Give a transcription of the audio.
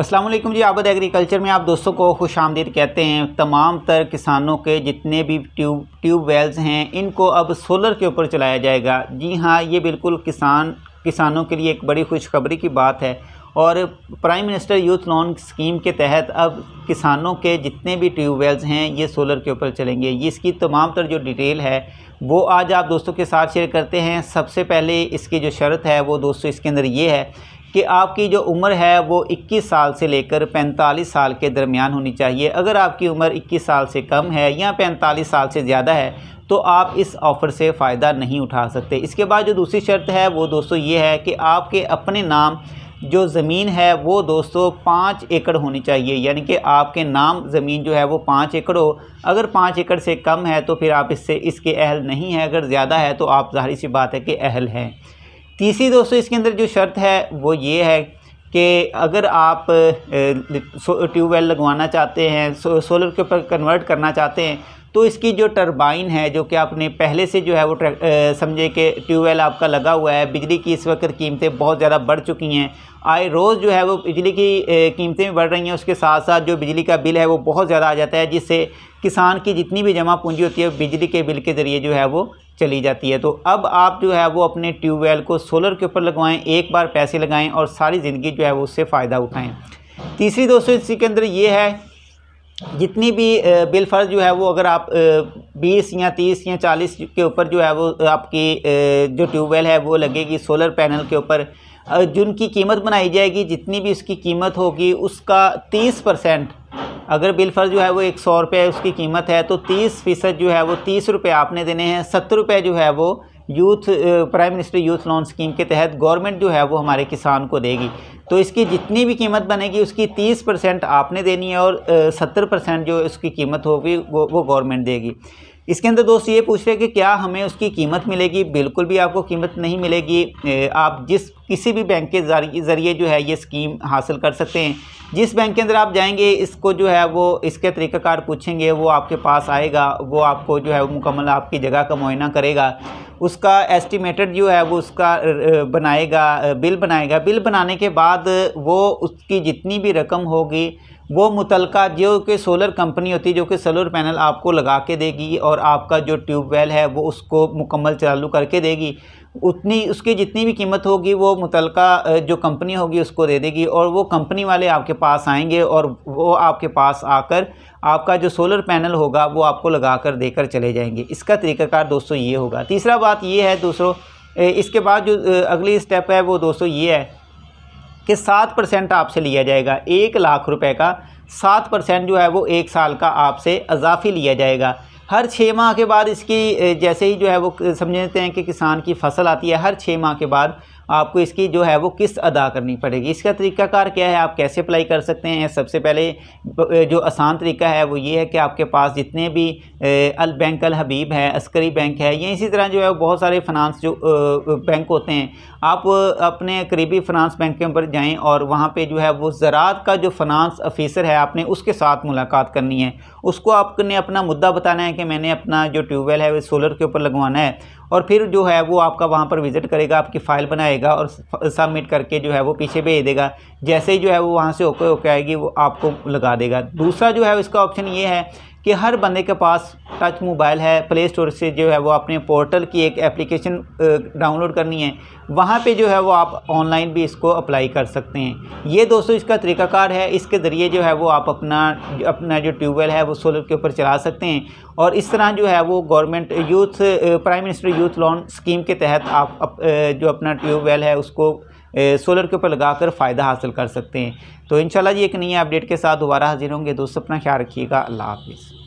अस्सलाम वालेकुम जी आबद एग्रीकल्चर में आप दोस्तों को खुश आमदीद कहते हैं तमाम तर किसानों के जितने भी ट्यूब ट्यूब वेल्स हैं इनको अब सोलर के ऊपर चलाया जाएगा जी हाँ ये बिल्कुल किसान किसानों के लिए एक बड़ी खुशखबरी की बात है और prime minister youth loan scheme के तहत अब किसानों के जितने भी ट्यूब वेल्स हैं ये सोलर के ऊपर चलेंगे इसकी तमाम तर जो डिटेल है वो आज आप दोस्तों के साथ शेयर करते हैं सबसे पहले इसकी जो शर्त है वो दोस्तों इसके अंदर ये है कि आपकी जो उम्र है वो 21 साल से लेकर 45 साल के दरमियान होनी चाहिए अगर आपकी उम्र 21 साल से कम है या 45 साल से ज़्यादा है तो आप इस ऑफ़र से फ़ायदा नहीं उठा सकते इसके बाद जो दूसरी शर्त है वो दोस्तों ये है कि आपके अपने नाम जो ज़मीन है वो दोस्तों पाँच एकड़ होनी चाहिए यानी कि आपके नाम ज़मीन जो है वो पाँच एकड़ हो अगर पाँच एकड़ से कम है तो फिर आप इससे इसके अहल नहीं है अगर ज़्यादा है तो आप जाहिर सी बात है कि अहल हैं तीसरी दोस्तों इसके अंदर जो शर्त है वो ये है कि अगर आप ट्यूबवेल लगवाना चाहते हैं सो, सोलर के ऊपर कन्वर्ट करना चाहते हैं तो इसकी जो टरबाइन है जो कि आपने पहले से जो है वो समझे कि ट्यूबवेल आपका लगा हुआ है बिजली की इस वक्त कीमतें बहुत ज़्यादा बढ़ चुकी हैं आए रोज़ जो है वो बिजली की कीमतें भी बढ़ रही हैं उसके साथ साथ जो बिजली का बिल है वो बहुत ज़्यादा आ जाता है जिससे किसान की जितनी भी जमा पूंजी होती है बिजली के बिल के ज़रिए जो है वो चली जाती है तो अब आप जो है वो अपने ट्यूबवेल को सोलर के ऊपर लगवाएं एक बार पैसे लगाएं और सारी ज़िंदगी जो है वो उससे फ़ायदा उठाएं तीसरी दोस्तों इसी के अंदर ये है जितनी भी बिलफर्ज जो है वो अगर आप बीस या तीस या चालीस के ऊपर जो है वो आपकी जो ट्यूबवेल है वो लगेगी सोलर पैनल के ऊपर जिनकी कीमत बनाई जाएगी जितनी भी उसकी कीमत होगी उसका तीस परसेंट अगर बिल फर्ज जो है वो एक सौ रुपये उसकी कीमत है तो तीस फ़ीसद जो है वो तीस रुपये आपने देने हैं सत्तर रुपये जो है वो youth prime minister youth loan scheme के तहत गवर्नमेंट जो है वो हमारे किसान को देगी तो इसकी जितनी भी कीमत बनेगी उसकी तीस परसेंट आपने देनी है और सत्तर परसेंट जो उसकी कीमत होगी वो वो गवर्नमेंट देगी इसके अंदर दोस्त ये पूछ रहे हैं कि क्या हमें उसकी कीमत मिलेगी बिल्कुल भी आपको कीमत नहीं मिलेगी आप जिस किसी भी बैंक के ज़रिए जो है ये स्कीम हासिल कर सकते हैं जिस बैंक के अंदर आप जाएंगे इसको जो है वो इसके तरीक़ाकार पूछेंगे वो आपके पास आएगा वो आपको जो है मुकम्मल आपकी जगह का मुआयना करेगा उसका एस्टिमेटेड जो है वो उसका बनाएगा बिल बनाएगा बिल बनाने के बाद वो उसकी जितनी भी रकम होगी वो मुतलका जो कि सोलर कंपनी होती है जो कि सोलर पैनल आपको लगा के देगी और आपका जो ट्यूबवेल है वो उसको मुकम्मल चालू करके देगी उतनी उसकी जितनी भी कीमत होगी वो मुतल जो कंपनी होगी उसको दे देगी और वो कंपनी वाले आपके पास आएंगे और वो आपके पास आकर आपका जो सोलर पैनल होगा वो आपको लगा कर देकर चले जाएंगे इसका तरीकाकार दोस्तों ये होगा तीसरा बात ये है दोस्तों इसके बाद जो अगली स्टेप है वो दोस्तों ये है कि सात परसेंट आपसे लिया जाएगा एक लाख रुपए का सात परसेंट जो है वो एक साल का आपसे अजाफी लिया जाएगा हर छः माह के बाद इसकी जैसे ही जो है वो समझ लेते हैं कि किसान की फसल आती है हर छः माह के बाद आपको इसकी जो है वो किस्त अदा करनी पड़ेगी इसका तरीकाकार क्या है आप कैसे अप्लाई कर सकते हैं सबसे पहले जो आसान तरीका है वो ये है कि आपके पास जितने भी अल बैंक अल हबीब है अस्करी बैंक है या इसी तरह जो है बहुत सारे फिनांस जो बैंक होते हैं आप अपने करीबी फिनांस बैंक के ऊपर जाएँ और वहाँ पर जो है वो ज़रात का जो फिनांस ऑफिसर है आपने उसके साथ मुलाकात करनी है उसको आपने अपना मुद्दा बताना है कि मैंने अपना जो ट्यूबवेल है वो सोलर के ऊपर लगवाना है और फिर जो है वो आपका वहाँ पर विज़िट करेगा आपकी फ़ाइल बनाएगा और सबमिट करके जो है वो पीछे भेज देगा जैसे ही जो है वो वहाँ से ओके ओके आएगी वो आपको लगा देगा दूसरा जो है इसका ऑप्शन ये है कि हर बंदे के पास टच मोबाइल है प्ले स्टोर से जो है वो अपने पोर्टल की एक एप्लीकेशन डाउनलोड करनी है वहाँ पे जो है वो आप ऑनलाइन भी इसको अप्लाई कर सकते हैं ये दोस्तों इसका तरीकाकार है इसके ज़रिए जो है वो आप अपना अपना जो ट्यूबवेल है वो सोलर के ऊपर चला सकते हैं और इस तरह जो है वो government youth prime minister youth loan scheme के तहत आप अप, जो अपना ट्यूबवेल है उसको सोलर के ऊपर लगाकर फ़ायदा हासिल कर सकते हैं तो इन जी एक नई अपडेट के साथ दोबारा हाजिर होंगे दोस्तों अपना ख्याल रखिएगा अल्लाह हाफिज़